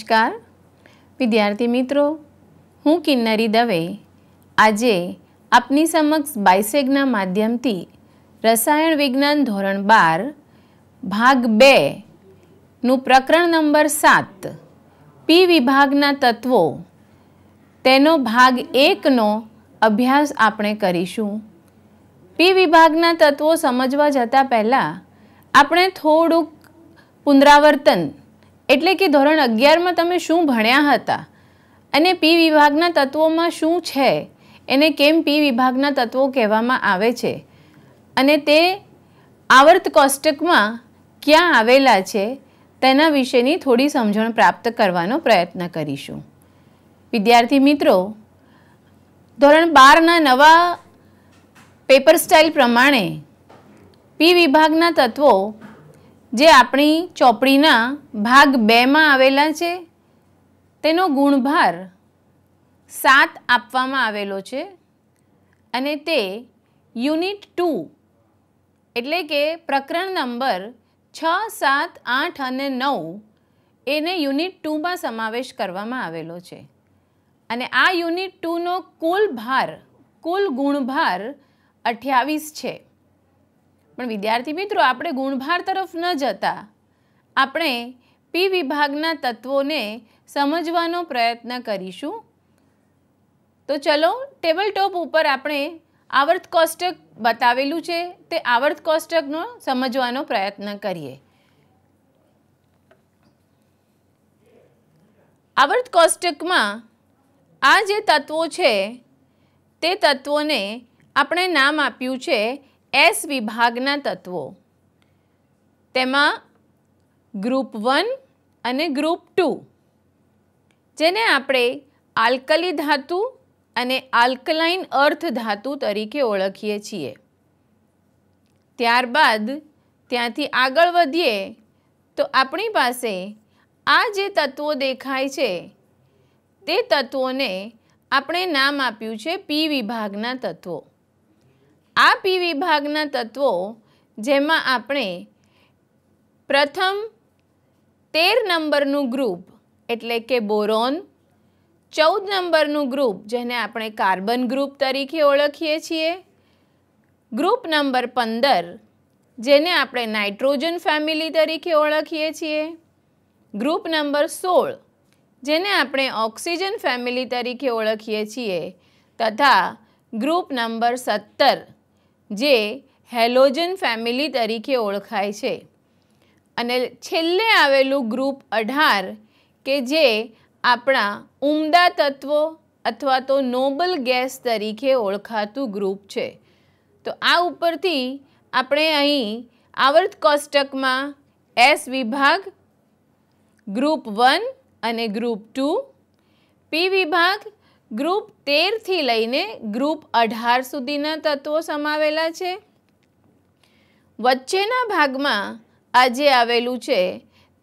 નમસ્કાર વિદ્યાર્થી મિત્રો હું કિન્નરી દવે આજે આપની સમક્ષ બાયસેગના માધ્યમથી રસાયણ વિજ્ઞાન ધોરણ બાર ભાગ બે નું પ્રકરણ નંબર સાત પી વિભાગના તત્વો તેનો ભાગ એકનો અભ્યાસ આપણે કરીશું પી વિભાગના તત્વો સમજવા જતાં પહેલાં આપણે થોડુંક પુનરાવર્તન એટલે કે ધોરણ અગિયારમાં તમે શું ભણ્યા હતા અને પી વિભાગના તત્વોમાં શું છે એને કેમ પી વિભાગના તત્વો કહેવામાં આવે છે અને તે આવર્ત કોષ્ટકમાં ક્યાં આવેલા છે તેના વિશેની થોડી સમજણ પ્રાપ્ત કરવાનો પ્રયત્ન કરીશું વિદ્યાર્થી મિત્રો ધોરણ બારના નવા પેપર સ્ટાઇલ પ્રમાણે પી વિભાગના તત્વો જે આપણી ચોપડીના ભાગ બેમાં આવેલા છે તેનો ગુણભાર સાત આપવામાં આવેલો છે અને તે યુનિટ ટુ એટલે કે પ્રકરણ નંબર છ સાત આઠ અને નવ એને યુનિટ ટુમાં સમાવેશ કરવામાં આવેલો છે અને આ યુનિટ ટુનો કુલ ભાર કુલ ગુણભાર અઠ્યાવીસ છે પણ વિદ્યાર્થી મિત્રો આપણે ગુણભાર તરફ ન જતા આપણે પી વિભાગના તત્વોને સમજવાનો પ્રયત્ન કરીશું તો ચલો ટેબલ ટોપ ઉપર આપણે આવર્ત કોષ્ટક બતાવેલું છે તે આવર્ત કોષ્ટકનો સમજવાનો પ્રયત્ન કરીએ આવર્ત કોષ્ટકમાં આ જે તત્વો છે તે તત્વોને આપણે નામ આપ્યું છે એસ વિભાગના તત્વો તેમાં ગ્રુપ વન અને ગ્રુપ ટુ જેને આપણે આલ્કલી ધાતુ અને આલ્કલાઇન અર્થ ધાતુ તરીકે ઓળખીએ છીએ ત્યારબાદ ત્યાંથી આગળ વધીએ તો આપણી પાસે આ જે તત્વો દેખાય છે તે તત્વોને આપણે નામ આપ્યું છે પી વિભાગના તત્વો આ પી વિભાગના તત્વો જેમાં આપણે પ્રથમ તેર નંબરનું ગ્રુપ એટલે કે બોરોન ચૌદ નંબરનું ગ્રુપ જેને આપણે કાર્બન ગ્રુપ તરીકે ઓળખીએ છીએ ગ્રુપ નંબર પંદર જેને આપણે નાઇટ્રોજન ફેમિલી તરીકે ઓળખીએ છીએ ગ્રુપ નંબર સોળ જેને આપણે ઓક્સિજન ફેમિલી તરીકે ઓળખીએ છીએ તથા ગ્રુપ નંબર સત્તર જે હેલોજન ફેમિલી તરીકે ઓળખાય છે અને છેલ્લે આવેલું ગ્રુપ અઢાર કે જે આપણા ઉમદા તત્વો અથવા તો નોબલ ગેસ તરીકે ઓળખાતું ગ્રુપ છે તો આ ઉપરથી આપણે અહીં આવર્ત કોષ્ટકમાં એસ વિભાગ ગ્રુપ વન અને ગ્રુપ ટુ પી વિભાગ ગ્રુપ તેરથી લઈને ગ્રુપ અઢાર સુધીના તત્વો સમાવેલા છે વચ્ચેના ભાગમાં આજે આવેલું છે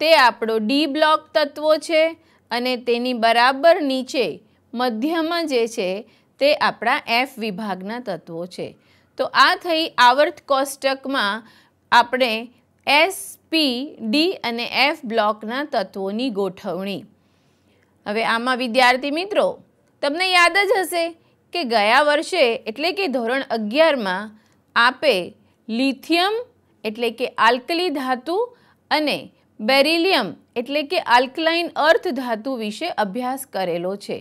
તે આપણો ડી બ્લોક તત્વો છે અને તેની બરાબર નીચે મધ્યમાં જે છે તે આપણા એફ વિભાગના તત્વો છે તો આ થઈ આવર્ત કોષ્ટકમાં આપણે એસ પી ડી અને એફ બ્લોકના તત્વોની ગોઠવણી હવે આમાં વિદ્યાર્થી મિત્રો તમને યાદ જ હશે કે ગયા વર્ષે એટલે કે ધોરણ અગિયારમાં આપે લિથિયમ એટલે કે આલ્કલી ધાતુ અને બેરિલિયમ એટલે કે આલ્કલાઇન અર્થ ધાતુ વિશે અભ્યાસ કરેલો છે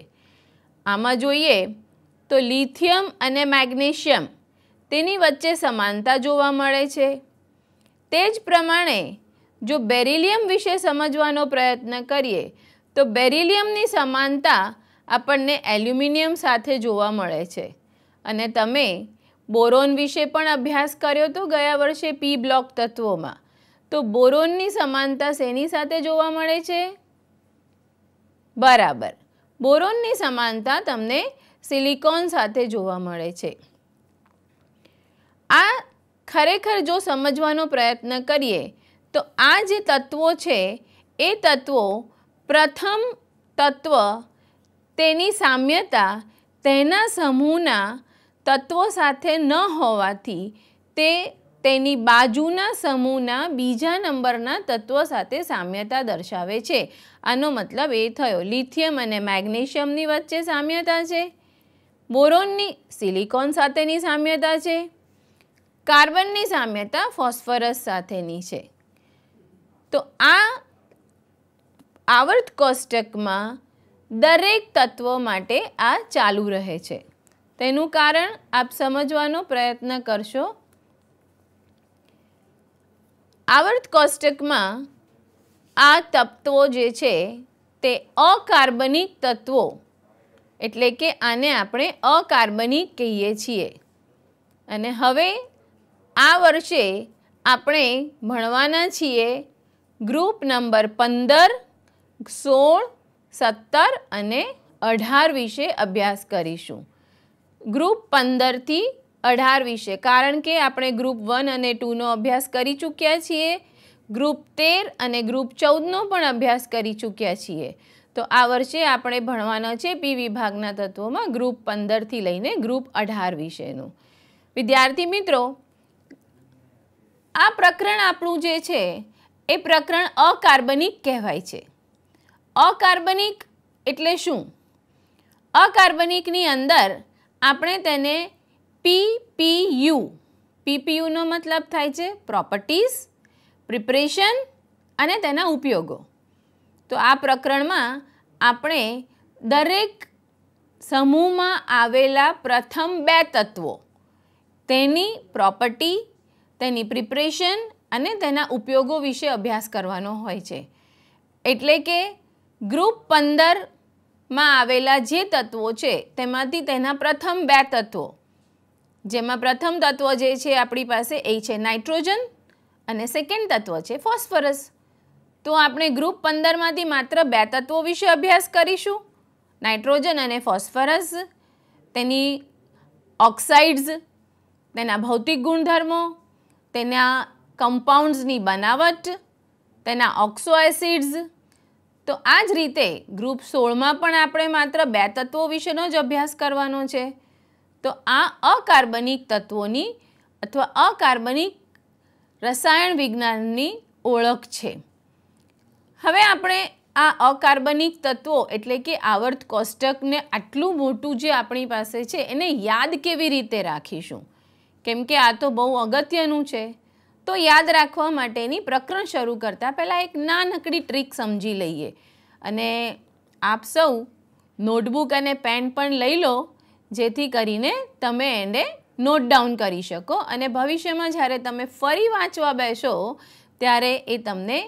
આમાં જોઈએ તો લિથિયમ અને મેગ્નેશિયમ તેની વચ્ચે સમાનતા જોવા મળે છે તે જ પ્રમાણે જો બેરિલિયમ વિશે સમજવાનો પ્રયત્ન કરીએ તો બેરિલિયમની સમાનતા આપણને એલ્યુમિનિયમ સાથે જોવા મળે છે અને તમે બોરોન વિશે પણ અભ્યાસ કર્યો તો ગયા વર્ષે પી બ્લોક તત્વોમાં તો બોરોનની સમાનતા શેની સાથે જોવા મળે છે બરાબર બોરોનની સમાનતા તમને સિલિકોન સાથે જોવા મળે છે આ ખરેખર જો સમજવાનો પ્રયત્ન કરીએ તો આ જે તત્વો છે એ તત્વો પ્રથમ તત્વ તેની સામ્યતા તેના સમૂહના તત્વો સાથે ન હોવાથી તે તેની બાજુના સમૂહના બીજા નંબરના તત્વો સાથે સામ્યતા દર્શાવે છે આનો મતલબ એ થયો લિથિયમ અને મેગ્નેશિયમની વચ્ચે સામ્યતા છે બોરોનની સિલિકોન સાથેની સામ્યતા છે કાર્બનની સામ્યતા ફોસ્ફરસ સાથેની છે તો આ આવર્ત કોષ્ટકમાં દરેક તત્વ માટે આ ચાલુ રહે છે તેનું કારણ આપ સમજવાનો પ્રયત્ન કરશો આવર્ત કોષ્ટકમાં આ તત્વો જે છે તે અકાર્બનિક તત્વો એટલે કે આને આપણે અકાર્બનિક કહીએ છીએ અને હવે આ વર્ષે આપણે ભણવાના છીએ ગ્રુપ નંબર પંદર સોળ સત્તર અને અઢાર વિશે અભ્યાસ કરીશું ગ્રુપ પંદરથી અઢાર વિશે કારણ કે આપણે ગ્રુપ વન અને ટુનો અભ્યાસ કરી ચૂક્યા છીએ ગ્રુપ તેર અને ગ્રુપ ચૌદનો પણ અભ્યાસ કરી ચૂક્યા છીએ તો આ વર્ષે આપણે ભણવાના છે પી વિભાગના તત્વોમાં ગ્રુપ પંદરથી લઈને ગ્રુપ અઢાર વિશેનું વિદ્યાર્થી મિત્રો આ પ્રકરણ આપણું જે છે એ પ્રકરણ અકાર્બનિક કહેવાય છે અકાર્બનિક એટલે શું અકાર્બનિકની અંદર આપણે તેને પીપીયુ પીપીયુનો મતલબ થાય છે પ્રોપર્ટીઝ પ્રિપરેશન અને તેના ઉપયોગો તો આ પ્રકરણમાં આપણે દરેક સમૂહમાં આવેલા પ્રથમ બે તત્વો તેની પ્રોપર્ટી તેની પ્રિપરેશન અને તેના ઉપયોગો વિશે અભ્યાસ કરવાનો હોય છે એટલે કે ગ્રુપ પંદરમાં આવેલા જે તત્વો છે તેમાંથી તેના પ્રથમ બે તત્વો જેમાં પ્રથમ તત્વ જે છે આપણી પાસે એ છે નાઇટ્રોજન અને સેકન્ડ તત્વ છે ફોસ્ફરસ તો આપણે ગ્રુપ પંદરમાંથી માત્ર બે તત્વો વિશે અભ્યાસ કરીશું નાઇટ્રોજન અને ફોસ્ફરસ તેની ઓક્સાઇડ્સ તેના ભૌતિક ગુણધર્મો તેના કમ્પાઉન્ડ્સની બનાવટ તેના ઓક્સો એસિડ્સ તો આ જ રીતે ગ્રુપ સોળમાં પણ આપણે માત્ર બે તત્વો વિશેનો જ અભ્યાસ કરવાનો છે તો આ અકાર્બનિક તત્વોની અથવા અકાર્બનિક રસાયણ વિજ્ઞાનની ઓળખ છે હવે આપણે આ અકાર્બનિક તત્વો એટલે કે આવર્ત કોષ્ટકને આટલું મોટું જે આપણી પાસે છે એને યાદ કેવી રીતે રાખીશું કેમ કે આ તો બહુ અગત્યનું છે તો યાદ રાખવા માટેની પ્રકરણ શરૂ કરતાં પહેલાં એક નાનકડી ટ્રીક સમજી લઈએ અને આપ સૌ નોટબુક અને પેન પણ લઈ લો જેથી કરીને તમે એને નોટ ડાઉન કરી શકો અને ભવિષ્યમાં જ્યારે તમે ફરી વાંચવા બેસો ત્યારે એ તમને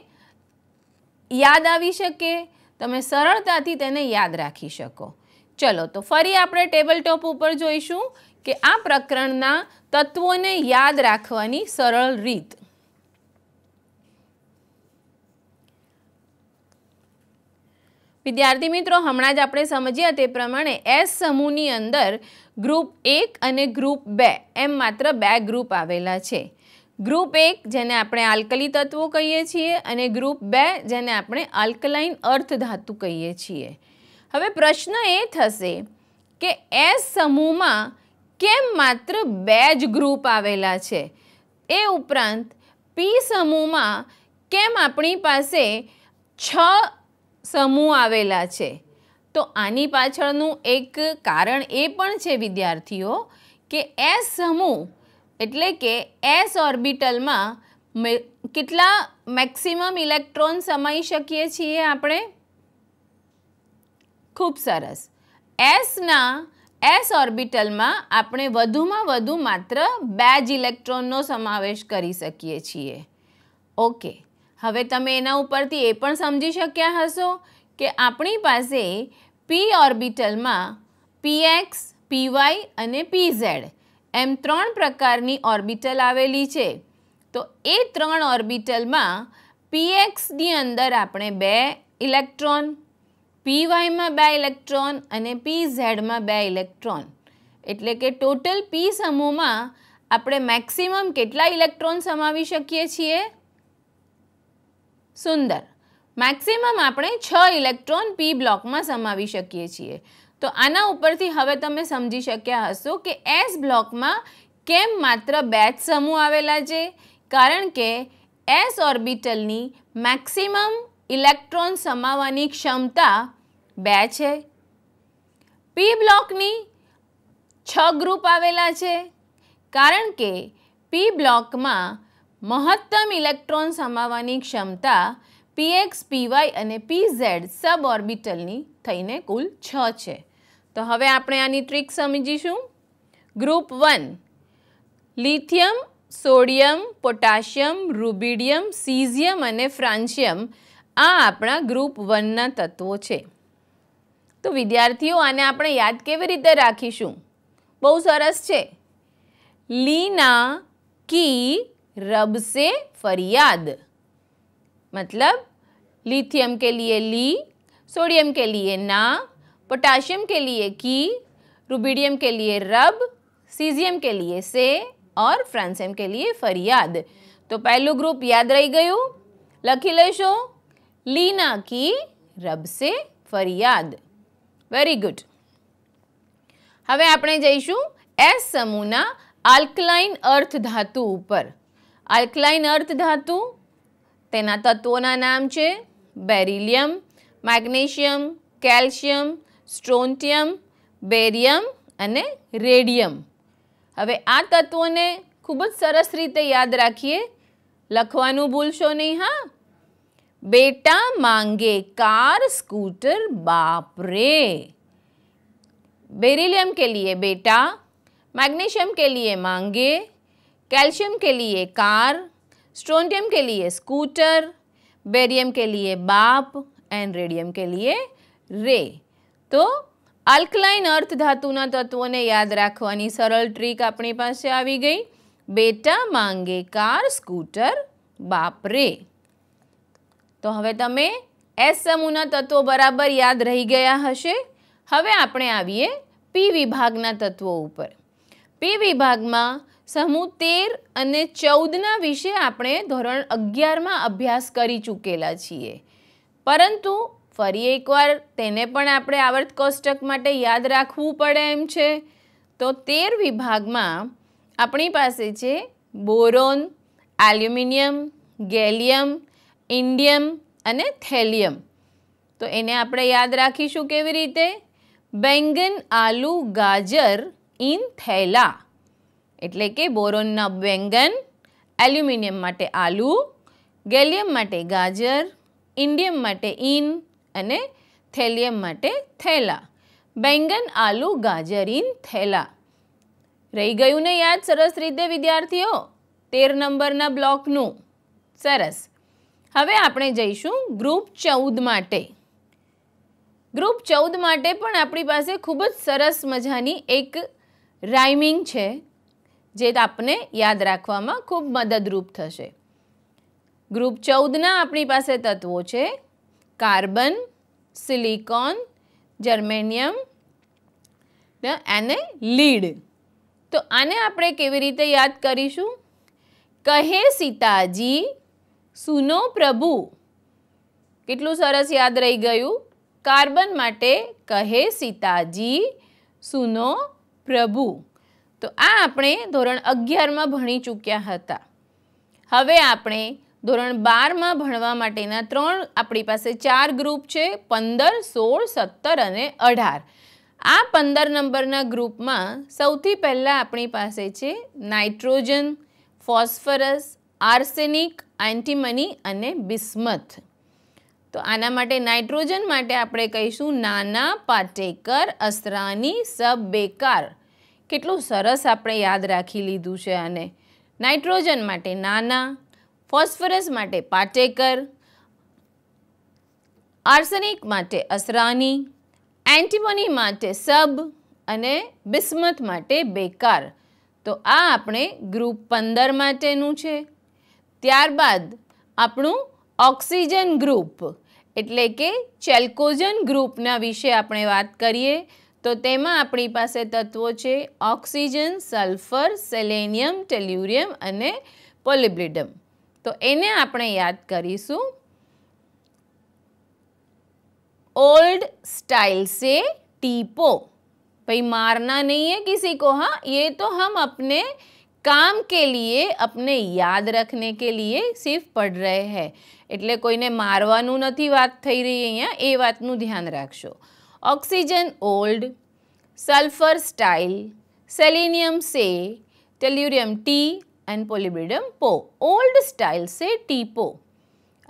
યાદ આવી શકે તમે સરળતાથી તેને યાદ રાખી શકો ચલો તો ફરી આપણે ટેબલ ટોપ ઉપર જોઈશું કે આ પ્રકરણના તત્વોને યાદ રાખવાની સરળ રીત વિદ્યાર્થી મિત્રો હમણાં જ આપણે સમજ્યા તે પ્રમાણે એસ સમૂહની અંદર ગ્રુપ એક અને ગ્રુપ બે એમ માત્ર બે ગ્રુપ આવેલા છે ગ્રુપ એક જેને આપણે આલ્કલી તત્વો કહીએ છીએ અને ગ્રુપ બે જેને આપણે આલ્કલાઇન અર્થ ધાતુ કહીએ છીએ હવે પ્રશ્ન એ થશે કે એસ સમૂહમાં કેમ માત્ર બે જ ગ્રુપ આવેલા છે એ ઉપરાંત પી સમૂહમાં કેમ આપણી પાસે છ સમૂહ આવેલા છે તો આની પાછળનું એક કારણ એ પણ છે વિદ્યાર્થીઓ કે એસ સમૂહ એટલે કે એસ ઓર્બિટલમાં કેટલા મેક્સિમમ ઇલેક્ટ્રોન સમાઈ શકીએ છીએ આપણે ખૂબ સરસ એસના એસ ઓર્બિટલમાં આપણે વધુમાં વધુ માત્ર બે જ ઇલેક્ટ્રોનનો સમાવેશ કરી શકીએ છીએ ઓકે હવે તમે એના ઉપરથી એ પણ સમજી શક્યા હશો કે આપણી પાસે પી ઓર્બિટલમાં પીએક્સ પીવાય અને પીઝેડ એમ ત્રણ પ્રકારની ઓર્બિટલ આવેલી છે તો એ ત્રણ ઓર્બિટલમાં પીએક્સની અંદર આપણે બે ઇલેક્ટ્રોન પીવાયમાં બે ઇલેક્ટ્રોન અને પીઝેડમાં બે ઇલેક્ટ્રોન એટલે કે ટોટલ પી સમૂહમાં આપણે મેક્સિમમ કેટલા ઇલેક્ટ્રોન સમાવી શકીએ છીએ સુંદર મેક્સિમમ આપણે છ ઇલેક્ટ્રોન પી બ્લોકમાં સમાવી શકીએ છીએ તો આના ઉપરથી હવે તમે સમજી શક્યા હશો કે એસ બ્લોકમાં કેમ માત્ર બે જ સમૂહ આવેલા છે કારણ કે એસ ઓર્બિટલની મેક્સિમમ ઇલેક્ટ્રોન સમાવવાની ક્ષમતા બે છે પી બ્લોકની છ ગ્રુપ આવેલા છે કારણ કે પી બ્લોકમાં મહત્તમ ઇલેક્ટ્રોન સમાવવાની ક્ષમતા પીએક્સ પીવાય અને પીઝેડ સબ ઓર્બિટલની થઈને કુલ છ છે તો હવે આપણે આની ટ્રીક સમજીશું group one lithium sodium potassium rubidium caesium અને ફ્રાન્શિયમ આ આપણા ગ્રુપ વનના તત્વો છે તો વિદ્યાર્થીઓ આને આપણે યાદ કેવી રીતે રાખીશું બહુ સરસ છે લીના કી रब से फरियाद मतलब लिथियम के लिए ली सोडियम के लिए ना पोटाशियम के लिए की रूबीडियम के लिए रब सीजियम के लिए से और फ्रांसियम के लिए फरियाद તો પહેલું ગ્રુપ યાદ રહી ગયું લખી લેશો की रब से फरियाद वेरी गुड હવે अपने जाइ એસ સમૂહના આલ્કલાઇન અર્થ ધાતુ ઉપર આલ્કલાઇન અર્થ ધાતુ તેના તત્વોના નામ છે beryllium magnesium calcium strontium barium અને રેડિયમ હવે આ તત્વોને ખૂબ જ સરસ રીતે યાદ રાખીએ લખવાનું ભૂલશો નહીં હા બેટા માંગે કાર સ્કૂટર બાપરે બેરિલિયમ बेरिलियम के लिए बेटा मैग्नीशियम के लिए कैल्शियम के लिए कार स्ट्रोंडियम के लिए स्कूटर बेरियम के लिए बाप एंड रेडियम के लिए રે તો આલ્કલાઇન અર્થ ધાતુના તત્વોને યાદ રાખવાની સરળ ટ્રીક આપણી પાસે આવી ગઈ બેટા માંગે કાર સ્કૂટર બાપ રે તો હવે તમે એસ સમૂહના તત્વો બરાબર યાદ રહી ગયા હશે હવે આપણે આવીએ પી વિભાગના તત્વો ઉપર પી વિભાગમાં સમૂહ તેર અને ચૌદના વિશે આપણે ધોરણ અગિયારમાં અભ્યાસ કરી ચૂકેલા છીએ પરંતુ ફરી એકવાર તેને પણ આપણે આવર્ત કોષ્ટક માટે યાદ રાખવું પડે એમ છે તો તેર વિભાગમાં આપણી પાસે છે બોરોન એલ્યુમિનિયમ ગેલિયમ ઇન્ડિયમ અને થેલિયમ તો એને આપણે યાદ રાખીશું કેવી રીતે બેંગન આલુ ગાજર ઇન થેલા એટલે કે બોરોનના બેંગન એલ્યુમિનિયમ માટે આલુ ગેલિયમ માટે ગાજર ઇન્ડિયમ માટે ઇન અને થેલિયમ માટે થેલા બેંગન આલુ ગાજર ઇન થેલા રહી ગયું ને યાદ સરસ રીતે વિદ્યાર્થીઓ તેર નંબરના બ્લોકનું સરસ હવે આપણે જઈશું ગ્રુપ ચૌદ માટે ગ્રુપ ચૌદ માટે પણ આપણી પાસે ખૂબ જ સરસ મજાની એક રાઇમિંગ છે જે આપને યાદ રાખવામાં ખૂબ મદદરૂપ થશે ગ્રુપ ચૌદના આપણી પાસે તત્વો છે કાર્બન સિલિકોન જર્મેનિયમ એને લીડ તો આને આપણે કેવી રીતે યાદ કરીશું કહે સીતાજી સુનો પ્રભુ કેટલું સરસ યાદ રહી ગયું કાર્બન માટે કહે સીતાજી સુનો પ્રભુ તો આ આપણે ધોરણ અગિયારમાં ભણી ચૂક્યા હતા હવે આપણે ધોરણ બારમાં ભણવા માટેના ત્રણ આપણી પાસે ચાર ગ્રુપ છે પંદર સોળ સત્તર અને અઢાર આ પંદર નંબરના ગ્રુપમાં સૌથી પહેલાં આપણી પાસે છે નાઇટ્રોજન ફોસ્ફરસ આર્સેનિક એન્ટીમની અને બિસ્મથ તો આના માટે નાઇટ્રોજન માટે આપણે કહીશું નાના પાટેકર અસરાની સબ બેકાર કેટલું સરસ આપણે યાદ રાખી લીધું છે અને નાઇટ્રોજન માટે નાના ફોસ્ફરસ માટે પાટેકર આર્સેનિક માટે અસરાની એન્ટીમોની માટે સબ અને બિસ્મથ માટે બેકાર તો આ આપણે ગ્રુપ પંદર માટેનું છે ત્યારબાદ આપણું ઓક્સિજન ગ્રુપ એટલે કે ચેલ્કોજન ગ્રુપના વિશે આપણે વાત કરીએ તો તેમાં આપણી પાસે તત્વો છે ઓક્સિજન સલ્ફર સેલેનિયમ ટેલ્યુરિયમ અને પોલિબ્લિડમ તો એને આપણે યાદ કરીશું ઓલ્ડ સ્ટાइल से ટીપો भाई મારના નહીં है किसी હા એ તો હમ हम કામ કે લીએ અપને યાદ રખને કે લીએ સિર્ફ પડ રહે હૈ એટલે કોઈને મારવાનું નથી વાત થઈ રહી અહીંયા એ વાતનું ધ્યાન રાખશો ઓક્સિજન ઓલ્ડ સલ્ફર સ્ટાઇલ સેલિનિયમ સે ટેલ્યુરિયમ ટી એન્ડ પોલિબ્રિડમ પો ઓલ્ડ સ્ટાઇલ સે ટી પો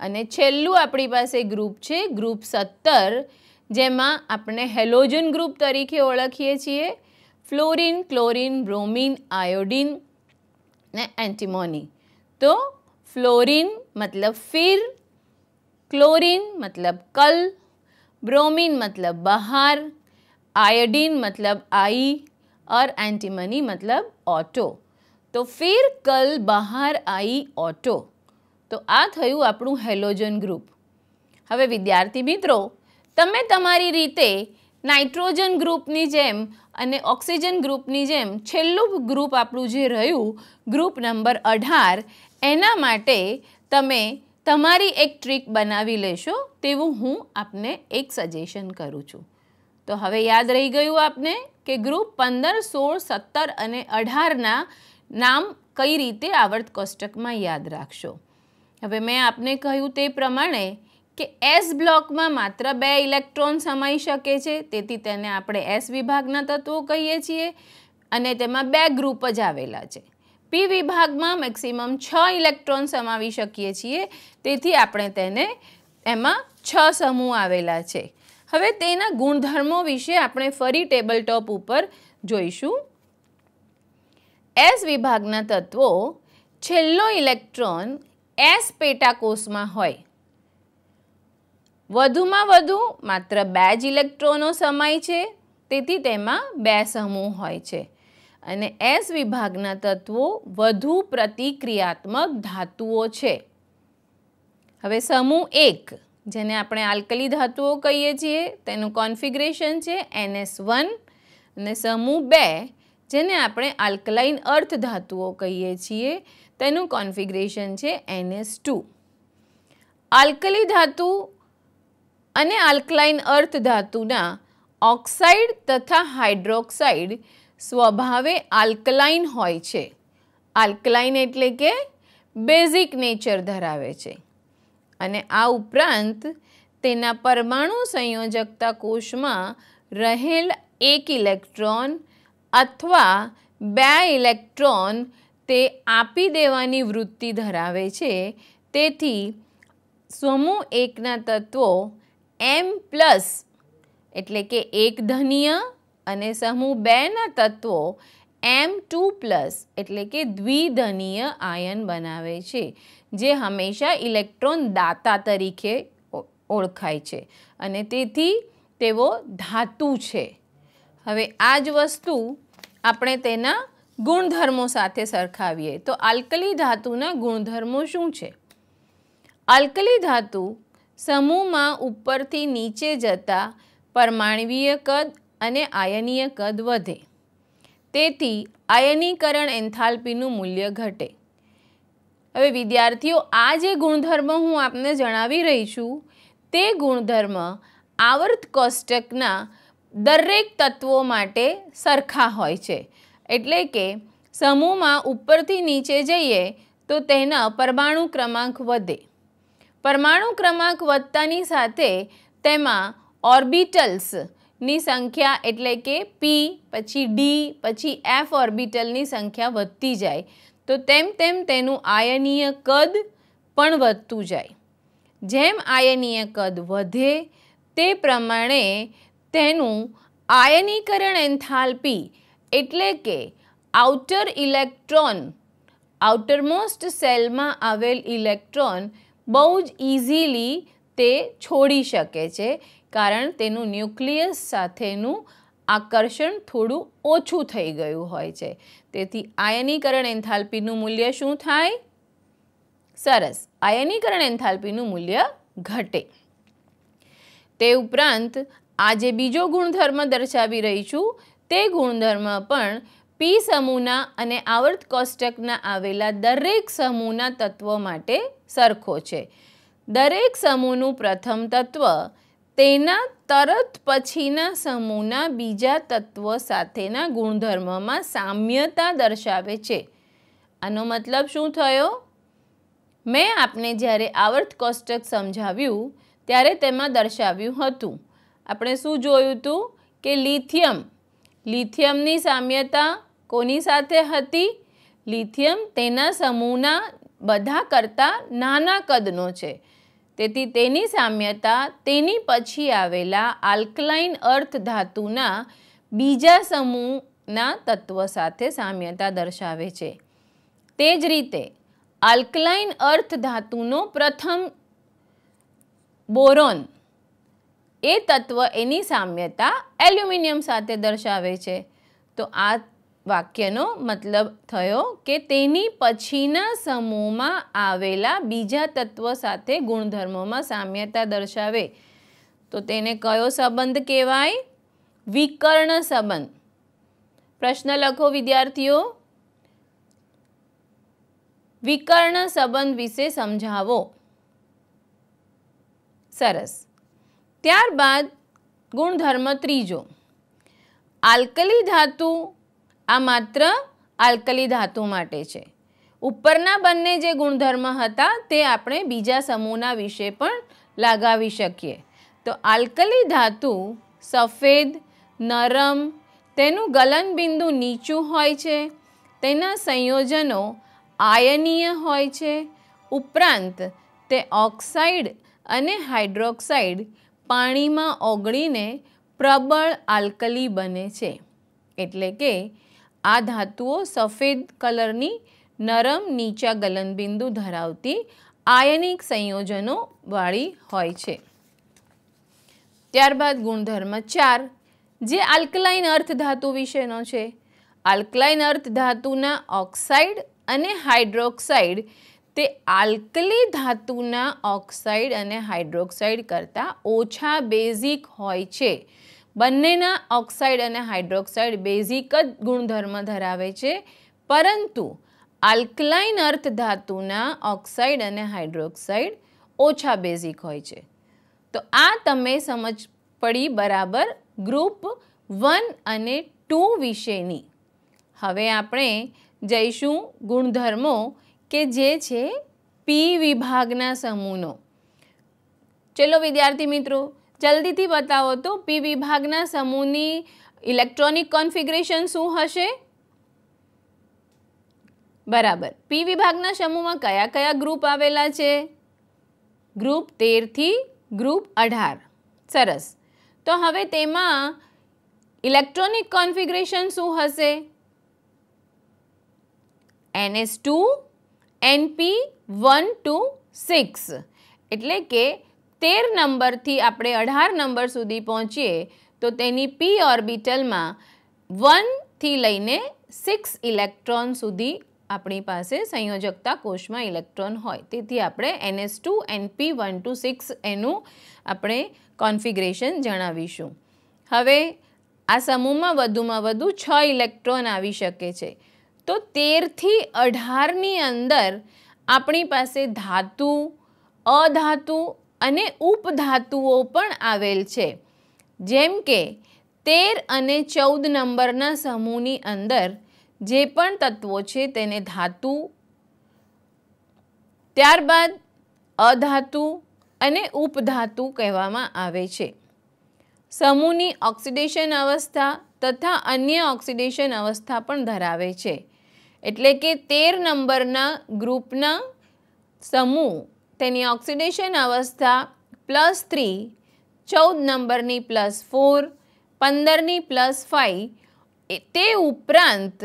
અને છેલ્લું આપણી પાસે ગ્રુપ છે ગ્રુપ સત્તર જેમાં આપણે હેલોજન ગ્રુપ તરીકે ઓળખીએ છીએ ફ્લોરિન ક્લોરિન બ્રોમિન આયોડિન ને એન્ટીમોની તો ફ્લોરિન મતલબ ફીર ક્લોરિન મતલબ કલ ब्रोमीन मतलब बाहर आयोडीन मतलब आई और एंटीमनी मतलब ઓટો તો ફિર કલ બહાર આઈ ઓટો તો આ થયું આપણું હેલોજન ગ્રુપ હવે વિદ્યાર્થી મિત્રો તમે તમારી રીતે નાઇટ્રોજન ગ્રુપની જેમ અને ઓક્સિજન ગ્રુપની જેમ છેલ્લું ગ્રુપ આપણું જે રહ્યું ગ્રુપ નંબર અઢાર એના માટે તમે તમારી એક ટ્રીક બનાવી લેશો તેવું હું આપને એક સજેશન કરું છું તો હવે યાદ રહી ગયું આપને કે ગ્રુપ પંદર સોળ સત્તર અને અઢારના નામ કઈ રીતે આવર્ત કોષ્ટકમાં યાદ રાખશો હવે મેં આપને કહ્યું તે પ્રમાણે કે એસ બ્લોકમાં માત્ર બે ઇલેક્ટ્રોન સમાઈ શકે છે તેથી તેને આપણે એસ વિભાગના તત્વો કહીએ છીએ અને તેમાં બે ગ્રુપ જ આવેલા છે પી વિભાગમાં મેક્સિમમ છ ઇલેક્ટ્રોન સમાવી શકીએ છીએ તેથી આપણે તેને એમાં છ સમૂહ આવેલા છે હવે તેના ગુણધર્મો વિશે આપણે ફરી ટેબલ ટોપ ઉપર જોઈશું એસ વિભાગના તત્વો છેલ્લો ઇલેક્ટ્રોન એસ પેટાકોષમાં હોય વધુમાં વધુ માત્ર બે જ ઇલેક્ટ્રોનો સમાય છે તેથી તેમાં બે સમૂહ હોય છે અને એસ વિભાગના તત્વો વધુ પ્રતિક્રિયાત્મક ધાતુઓ છે હવે સમૂહ એક જેને આપણે આલ્કલી ધાતુઓ કહીએ છીએ તેનું કોન્ફિગ્રેશન છે એનએસ વન અને સમૂહ બે જેને આપણે આલ્કલાઇન અર્થ ધાતુઓ કહીએ છીએ તેનું કોન્ફિગ્રેશન છે એનએસ ટુ આલ્કલી ધાતુ અને આલ્કલાઇન અર્થ ધાતુના ઓક્સાઇડ તથા હાઇડ્રોક્સાઇડ સ્વભાવે આલ્કલાઇન હોય છે આલ્કલાઇન એટલે કે બેઝિક નેચર ધરાવે છે અને આ ઉપરાંત તેના પરમાણુ સંયોજકતા કોષમાં રહેલ એક ઇલેક્ટ્રોન અથવા બે ઇલેક્ટ્રોન તે આપી દેવાની વૃત્તિ ધરાવે છે તેથી સમૂહ એકના તત્વો એમ પ્લસ એટલે કે એક ધનીય અને સમૂહ બેના તત્વો એમ ટુ પ્લસ એટલે કે દ્વિધનીય આયન બનાવે છે જે હંમેશા ઇલેક્ટ્રોન દાતા તરીકે ઓળખાય છે અને તેથી તેઓ ધાતુ છે હવે આ જ વસ્તુ આપણે તેના ગુણધર્મો સાથે સરખાવીએ તો આલ્કલી ધાતુના ગુણધર્મો શું છે આલ્કલી ધાતુ સમૂહમાં ઉપરથી નીચે જતા પરમાણવીય કદ અને આયનીય કદ વધે તેથી આયનીકરણ એન્થાલ્પીનું મૂલ્ય ઘટે હવે વિદ્યાર્થીઓ આ જે ગુણધર્મ હું આપને જણાવી રહી છું તે ગુણધર્મ આવર્ત કોષ્ટકના દરેક તત્વો માટે સરખા હોય છે એટલે કે સમૂહમાં ઉપરથી નીચે જઈએ તો તેના પરમાણુ ક્રમાંક વધે પરમાણુ ક્રમાંક વધતાની સાથે તેમાં ઓર્બિટલ્સ ની સંખ્યા એટલે કે પી પછી ડી પછી એફ ઓર્બિટલની સંખ્યા વધતી જાય તો તેમ તેમ તેનું આયનીય કદ પણ વધતું જાય જેમ આયનીય કદ વધે તે પ્રમાણે તેનું આયનીકરણ એન્થાલ્પી એટલે કે આઉટર ઇલેક્ટ્રોન આઉટરમોસ્ટ સેલમાં આવેલ ઇલેક્ટ્રોન બહુ જ ઇઝીલી તે છોડી શકે છે કારણ તેનું ન્યુક્લિયસ સાથેનું આકર્ષણ થોડું ઓછું થઈ ગયું હોય છે તેથી આયનીકરણ એન્થાલ્પીનું મૂલ્ય શું થાય સરસ આયનીકરણ એન્થાલ્પીનું મૂલ્ય ઘટે તે ઉપરાંત આજે બીજો ગુણધર્મ દર્શાવી રહી છું તે ગુણધર્મ પણ પી સમૂહના અને આવર્ત કોષ્ટકના આવેલા દરેક સમૂહના તત્વ માટે સરખો છે દરેક સમૂહનું પ્રથમ તત્વ તેના તરત પછીના સમૂહના બીજા તત્વ સાથેના ગુણધર્મમાં સામ્યતા દર્શાવે છે આનો મતલબ શું થયો મેં આપને જ્યારે આવર્ત કોષ્ટક સમજાવ્યું ત્યારે તેમાં દર્શાવ્યું હતું આપણે શું જોયું હતું કે લિથિયમ લિથિયમની સામ્યતા કોની સાથે હતી લિથિયમ તેના સમૂહના બધા કરતાં નાના કદનો છે તેથી તેની સામ્યતા તેની પછી આવેલા આલ્કલાઇન અર્થ ધાતુના બીજા સમૂહના તત્વ સાથે સામ્યતા દર્શાવે છે તે જ રીતે આલ્કલાઇન અર્થ ધાતુનો પ્રથમ બોરોન એ તત્વ એની સામ્યતા એલ્યુમિનિયમ સાથે દર્શાવે છે તો આ વાક્યનો મતલબ થયો કે તેની પછીના સમૂહમાં આવેલા બીજા તત્વ સાથે ગુણધર્મોમાં સામ્યતા દર્શાવે તો તેને કયો સંબંધ કહેવાય વિકર્ણ સંબંધ પ્રશ્ન લખો વિદ્યાર્થીઓ વિકર્ણ સંબંધ વિશે સમજાવો સરસ ત્યારબાદ ગુણધર્મ ત્રીજો આલ્કલી ધાતુ આ માત્ર આલ્કલી ધાતુ માટે છે ઉપરના બંને જે ગુણધર્મ હતા તે આપણે બીજા સમૂહના વિશે પણ લગાવી શકીએ તો આલ્કલી ધાતુ સફેદ નરમ તેનું ગલનબિંદુ નીચું હોય છે તેના સંયોજનો આયનીય હોય છે ઉપરાંત તે ઓક્સાઇડ અને હાઇડ્રોક્સાઇડ પાણીમાં ઓગળીને પ્રબળ આલ્કલી બને છે એટલે કે આ ધાતુઓ સફેદ કલરની નરમ નીચા ગલનબિંદુ ધરાવતી આયનિક સંયોજનોવાળી હોય છે ત્યારબાદ ગુણધર્મ ચાર જે આલ્કલાઇન અર્થ ધાતુ વિશેનો છે આલ્કલાઇન અર્થ ધાતુના ઓક્સાઇડ અને હાઇડ્રોક્સાઇડ તે આલ્કલી ધાતુના ઓક્સાઇડ અને હાઇડ્રોક્સાઇડ કરતાં ઓછા બેઝિક હોય છે બંનેના ઓક્સાઇડ અને હાઇડ્રોક્સાઇડ બેઝિક જ ગુણધર્મ ધરાવે છે પરંતુ આલ્કલાઇન અર્થ ધાતુના ઓક્સાઇડ અને હાઇડ્રોક્સાઇડ ઓછા બેઝિક હોય છે તો આ તમે સમજ પડી બરાબર ગ્રુપ વન અને ટુ વિશેની હવે આપણે જઈશું ગુણધર્મો કે જે છે પી વિભાગના સમૂહનો ચલો વિદ્યાર્થી મિત્રો જલ્દીથી બતાવો તો પી વિભાગના સમૂહની ઇલેક્ટ્રોનિક કોન્ફિગરેશન શું હશે બરાબર પી વિભાગના સમૂહમાં કયા કયા ગ્રુપ આવેલા છે ગ્રુપ તેરથી ગ્રુપ અઢાર સરસ તો હવે તેમાં ઇલેક્ટ્રોનિક કોન્ફિગરેશન શું હશે n s two n p one to six એટલે કે તેર નંબરથી આપણે અઢાર નંબર સુધી પહોંચીએ તો તેની પી ઓર્બિટલમાં વનથી લઈને સિક્સ ઇલેક્ટ્રોન સુધી આપણી પાસે સંયોજકતા કોષમાં ઇલેક્ટ્રોન હોય તેથી આપણે n s two n p one to six એનું આપણે કોન્ફિગ્રેશન જણાવીશું હવે આ સમૂહમાં વધુમાં વધુ છ ઇલેક્ટ્રોન આવી શકે છે તો તેરથી અઢારની અંદર આપણી પાસે ધાતુ અધાતુ અને ઉપધાતુઓ પણ આવેલ છે જેમ કે તેર અને ચૌદ નંબરના સમૂહની અંદર જે પણ તત્વો છે તેને ધાતુ ત્યારબાદ અધાતુ અને ઉપધાતુ કહેવામાં આવે છે સમૂહની ઓક્સિડેશન અવસ્થા તથા અન્ય ઓક્સિડેશન અવસ્થા પણ ધરાવે છે એટલે કે તેર નંબરના ગ્રુપના સમૂહ તેની ઓક્સિડેશન અવસ્થા પ્લસ થ્રી ચૌદ નંબરની પ્લસ ફોર પંદરની પ્લસ ફાઈવ તે ઉપરાંત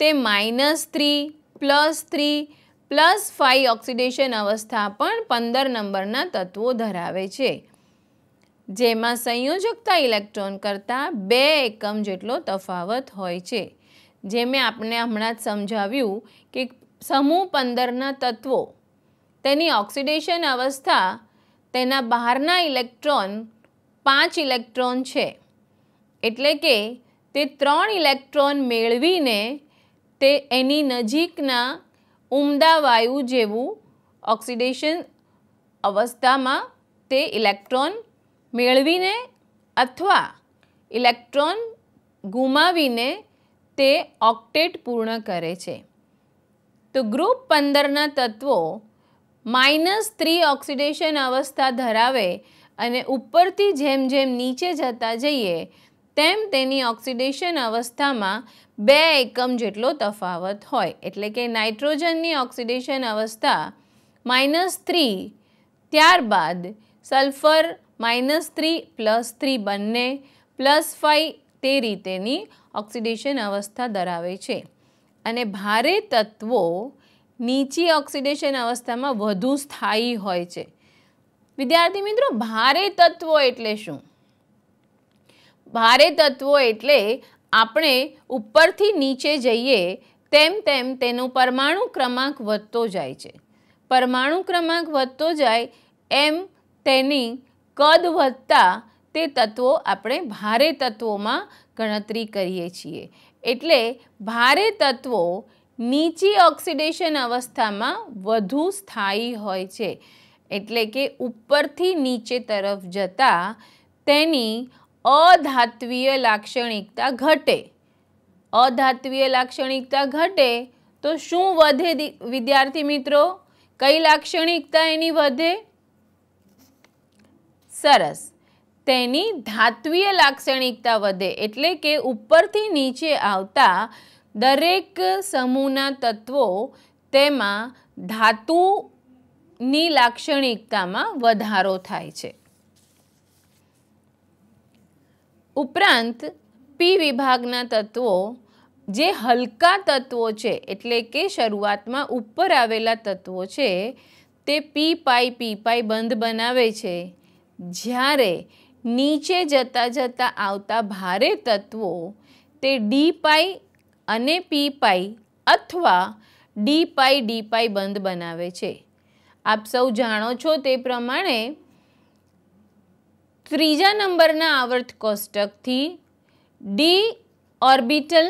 તે minus three plus three plus five oxidation અવસ્થા પણ પંદર નંબરના તત્વો ધરાવે છે જેમાં સંયોજકતા ઇલેક્ટ્રોન કરતાં બે એકમ જેટલો તફાવત હોય છે જે મેં આપણે હમણાં જ સમજાવ્યું કે સમૂહ પંદરના તત્વો તેની ઓક્સિડેશન અવસ્થા તેના બહારના ઇલેક્ટ્રોન પાંચ ઇલેક્ટ્રોન છે એટલે કે તે ત્રણ ઇલેક્ટ્રોન મેળવીને તે એની નજીકના ઉમદા વાયુ જેવું ઓક્સિડેશન અવસ્થામાં તે ઇલેક્ટ્રોન મેળવીને અથવા ઇલેક્ટ્રોન ગુમાવીને તે ઓક્ટેટ પૂર્ણ કરે છે તો ગ્રુપ પંદરના તત્વો માઇનસ થ્રી ઓક્સિડેશન અવસ્થા ધરાવે અને ઉપરથી જેમ જેમ નીચે જતા જઈએ તેમ તેની ઓક્સિડેશન અવસ્થામાં બે એકમ જેટલો તફાવત હોય એટલે કે નાઇટ્રોજનની ઓક્સિડેશન અવસ્થા માઇનસ થ્રી ત્યારબાદ sulphur minus three plus three બંને પ્લસ ફાઈવ તે રીતેની ઓક્સિડેશન અવસ્થા ધરાવે છે અને ભારે તત્વો નીચી ઓક્સિડેશન અવસ્થામાં વધુ સ્થાયી હોય છે વિદ્યાર્થી મિત્રો ભારે તત્વો એટલે શું ભારે તત્વો એટલે આપણે ઉપરથી નીચે જઈએ તેમ તેમ તેનો પરમાણુ ક્રમાંક વધતો જાય છે પરમાણુ ક્રમાંક વધતો જાય એમ તેની કદ વધતા તે તત્વો આપણે ભારે તત્વોમાં ગણતરી કરીએ છીએ એટલે ભારે તત્વો નીચી ઓક્સિડેશન અવસ્થામાં વધુ સ્થાયી હોય છે એટલે કે ઉપરથી નીચે તરફ જતા તેની અધાત્વીય લાક્ષણિકતા ઘટે અધાત્વીય લાક્ષણિકતા ઘટે તો શું વધે વિદ્યાર્થી મિત્રો કઈ લાક્ષણિકતા એની વધે સરસ તેની ધાત્વીય લાક્ષણિકતા વધે એટલે કે ઉપરથી નીચે આવતા દરેક સમૂહના તત્વો તેમાં ધાતુની લાક્ષણિકતામાં વધારો થાય છે ઉપરાંત પી વિભાગના તત્વો જે હલકા તત્વો છે એટલે કે શરૂઆતમાં ઉપર આવેલા તત્વો છે તે પી પાઈ પી પાઈ બંધ બનાવે છે જ્યારે નીચે જતા જતાં આવતા ભારે તત્વો તે ડી પાઈ અને પી પાઈ અથવા ડી પાઈ ડી પાઈ બંધ બનાવે છે આપ સૌ જાણો છો તે પ્રમાણે ત્રીજા નંબરના આવર્ત કોષ્ટકથી ડી ઓર્બિટલ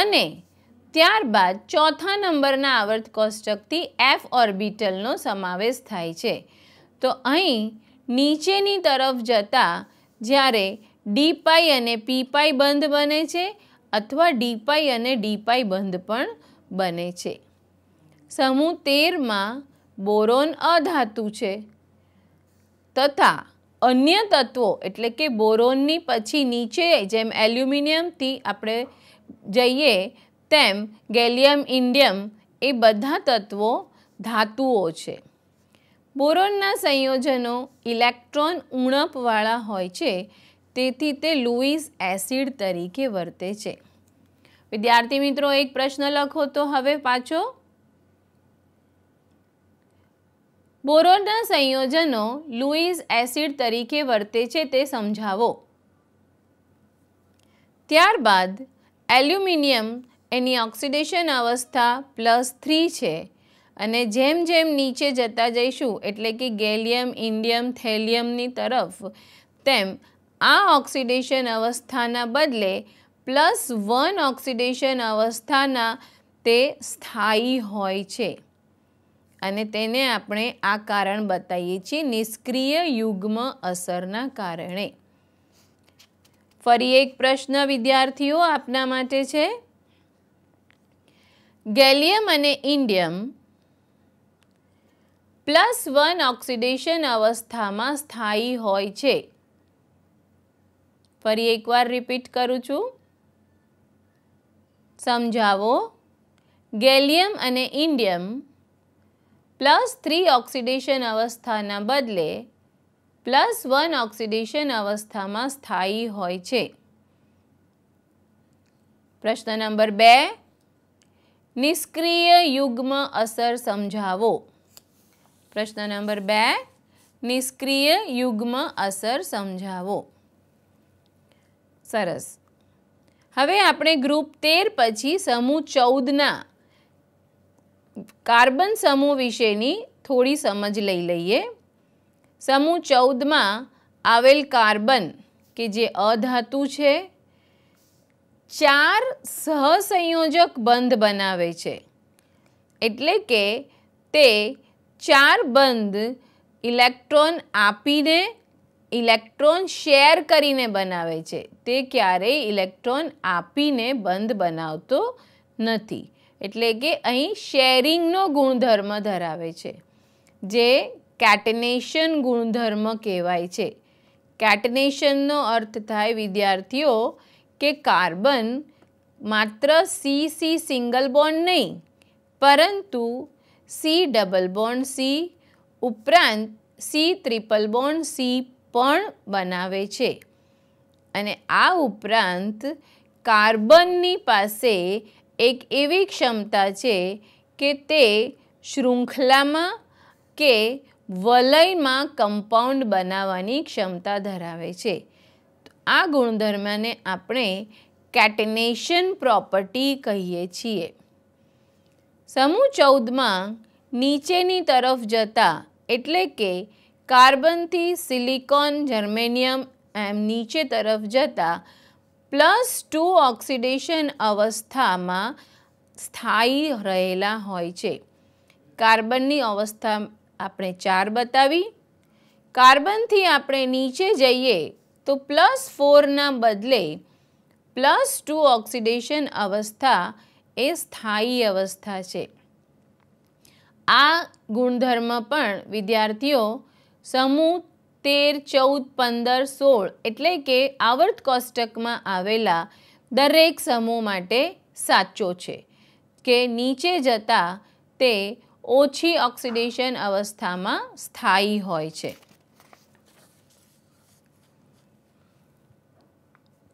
અને ત્યારબાદ ચોથા નંબરના આવર્ત કોષ્ટકથી એફ ઓર્બિટલનો સમાવેશ થાય છે તો અહીં નીચેની તરફ જતાં જ્યારે ડી પાઈ અને પી પાઈ બંધ બને છે અથવા ડીપાઈ અને ડીપાઈ બંધ પણ બને છે સમૂહ તેરમાં બોરોન અધાતુ છે તથા અન્ય તત્વો એટલે કે બોરોનની પછી નીચે જેમ એલ્યુમિનિયમથી આપણે જઈએ તેમ ગેલિયમ ઇન્ડિયમ એ બધા તત્વો ધાતુઓ છે બોરોનના સંયોજનો ઇલેક્ટ્રોન ઉણપવાળા હોય છે તેથી તે લુઈસ એસિડ તરીકે વર્તે છે વિદ્યાર્થી મિત્રો એક પ્રશ્ન લખો તો હવે પાછો બોરોનના સંયોજનો લુઈસ એસિડ તરીકે વર્તે છે તે સમજાવો ત્યારબાદ એલ્યુમિનિયમ એની ઓક્સિડેશન અવસ્થા પ્લસ થ્રી છે અને જેમ જેમ નીચે જતા જઈશું એટલે કે ગેલિયમ ઇન્ડિયમ થેલિયમની તરફ તેમ આ ઓક્સિડેશન અવસ્થાના બદલે પ્લસ વન ઓક્સિડેશન અવસ્થાના તે સ્થાયી હોય છે અને તેને આપણે આ કારણ બતાવીએ છીએ નિષ્ક્રિય યુગ્મ અસરના કારણે ફરી એક પ્રશ્ન વિદ્યાર્થીઓ આપના માટે છે ગેલિયમ અને ઇન્ડિયમ પ્લસ વન ઓક્સિડેશન અવસ્થામાં સ્થાયી હોય છે ફરી એકવાર રિપીટ કરું છું સમજાવો ગેલિયમ અને ઇન્ડિયમ પ્લસ થ્રી ઓક્સિડેશન અવસ્થાના બદલે પ્લસ વન ઓક્સિડેશન અવસ્થામાં સ્થાયી હોય છે પ્રશ્ન નંબર બે નિષ્ક્રિય યુગ્મ અસર સમજાવો પ્રશ્ન નંબર બે નિષ્ક્રિય યુગ્મ અસર સમજાવો સરસ હવે આપણે ગ્રુપ તેર પછી સમૂહ ચૌદના કાર્બન સમૂહ વિશેની થોડી સમજ લઈ લઈએ સમૂહ ચૌદમાં આવેલ કાર્બન કે જે અધાતુ છે ચાર સહસંયોજક બંધ બનાવે છે એટલે કે તે ચાર બંધ ઇલેક્ટ્રોન આપીને ઇલેક્ટ્રોન શેર કરીને બનાવે છે તે ક્યારેય ઇલેક્ટ્રોન આપીને બંધ બનાવતો નથી એટલે કે અહીં શેરિંગનો ગુણધર્મ ધરાવે છે જે કેટનેશન ગુણધર્મ કહેવાય છે કેટનેશનનો અર્થ થાય વિદ્યાર્થીઓ કે કાર્બન માત્ર સી સી સિંગલ બોન્ડ નહીં પરંતુ સી ડબલ બોન્ડ સી ઉપરાંત સી ત્રિપલ બોન્ડ સી પણ બનાવે છે અને આ ઉપરાંત કાર્બનની પાસે એક એવી ક્ષમતા છે કે તે શૃંખલામાં કે વલયમાં કમ્પાઉન્ડ બનાવવાની ક્ષમતા ધરાવે છે આ ગુણધર્મને આપણે કેટનેશન પ્રોપર્ટી કહીએ છીએ સમૂહ ચૌદમાં નીચેની તરફ જતા એટલે કે કાર્બનથી સિલિકોન જર્મેનિયમ એમ નીચે તરફ જતાં પ્લસ ટુ ઓક્સિડેશન અવસ્થામાં સ્થાયી રહેલા હોય છે કાર્બનની અવસ્થા આપણે ચાર બતાવી કાર્બનથી આપણે નીચે જઈએ તો પ્લસ ફોરના બદલે પ્લસ ટુ ઓક્સિડેશન અવસ્થા એ સ્થાયી અવસ્થા છે આ ગુણધર્મ પણ વિદ્યાર્થીઓ સમૂહ તેર ચૌદ પંદર સોળ એટલે કે આવર્ત કોષ્ટકમાં આવેલા દરેક સમૂહ માટે સાચો છે કે નીચે જતા તે ઓછી ઓક્સિડેશન અવસ્થામાં સ્થાયી હોય છે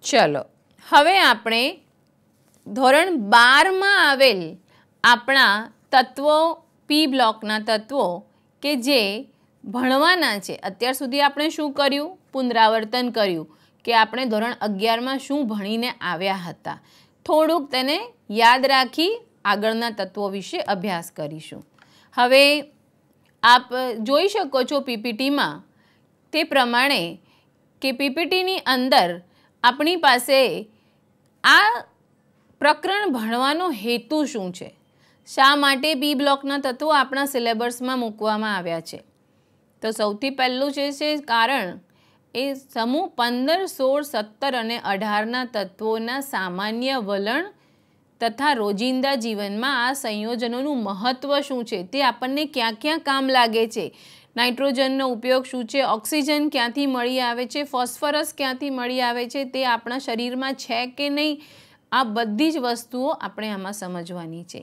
ચલો હવે આપણે ધોરણ બારમાં આવેલ આપણા તત્વો પી બ્લોકના તત્વો કે જે ભણવાના છે અત્યાર સુધી આપણે શું કર્યું પુનરાવર્તન કર્યું કે આપણે ધોરણ અગિયારમાં શું ભણીને આવ્યા હતા થોડુંક તેને યાદ રાખી આગળના તત્વો વિશે અભ્યાસ કરીશું હવે આપ જોઈ શકો છો પીપીટીમાં તે પ્રમાણે કે પીપીટીની અંદર આપણી પાસે આ પ્રકરણ ભણવાનો હેતુ શું છે શા માટે બી બ્લોકના તત્વો આપણા સિલેબસમાં મૂકવામાં આવ્યા છે તો સૌથી પહેલું જે છે કારણ એ સમૂહ પંદર સોળ સત્તર અને અઢારના તત્વોના સામાન્ય વલણ તથા રોજિંદા જીવનમાં આ સંયોજનોનું મહત્ત્વ શું છે તે આપણને ક્યાં ક્યાં કામ લાગે છે નાઇટ્રોજનનો ઉપયોગ શું છે ઓક્સિજન ક્યાંથી મળી આવે છે ફોસ્ફરસ ક્યાંથી મળી આવે છે તે આપણા શરીરમાં છે કે નહીં આ બધી જ વસ્તુઓ આપણે આમાં સમજવાની છે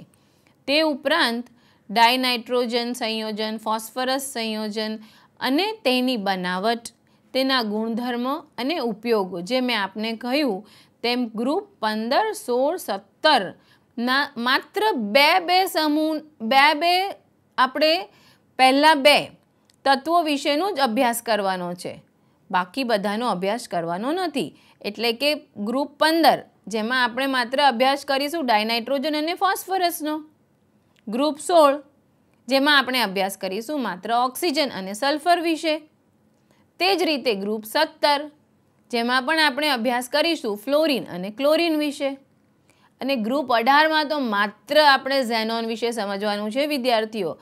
તે ઉપરાંત ડાયનાઇટ્રોજન સંયોજન ફોસ્ફરસ સંયોજન અને તેની બનાવટ તેના ગુણધર્મો અને ઉપયોગો જે મેં આપને કહ્યું તેમ ગ્રુપ પંદર સોળ સત્તર ના માત્ર બે બે સમૂહ બે બે આપણે પહેલાં બે તત્વો વિશેનો જ અભ્યાસ કરવાનો છે બાકી બધાનો અભ્યાસ કરવાનો નથી એટલે કે ગ્રુપ પંદર જેમાં આપણે માત્ર અભ્યાસ કરીશું ડાયનાઇટ્રોજન અને ફોસ્ફરસનો ગ્રુપ સોળ જેમાં આપણે અભ્યાસ કરીશું માત્ર ઓક્સિજન અને સલ્ફર વિશે તે જ રીતે ગ્રુપ સત્તર જેમાં પણ આપણે અભ્યાસ કરીશું ફ્લોરિન અને ક્લોરિન વિશે અને ગ્રુપ અઢારમાં તો માત્ર આપણે ઝેનોન વિશે સમજવાનું છે વિદ્યાર્થીઓ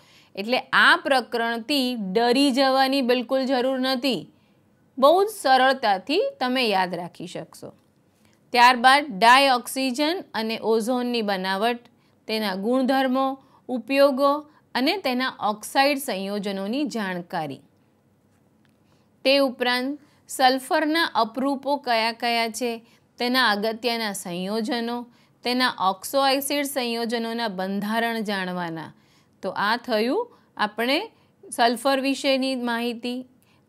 એટલે આ પ્રકરણથી ડરી જવાની બિલકુલ જરૂર નથી બહુ જ સરળતાથી તમે યાદ રાખી શકશો ત્યારબાદ ડાયઓક્સિજન અને ઓઝોનની બનાવટ તેના ગુણધર્મો ઉપયોગો અને તેના ઓક્સાઇડ સંયોજનોની જાણકારી તે ઉપરાંત સલ્ફરના અપરૂપો કયા કયા છે તેના અગત્યના સંયોજનો તેના ઓક્સો સંયોજનોના બંધારણ જાણવાના તો આ થયું આપણે સલ્ફર વિશેની માહિતી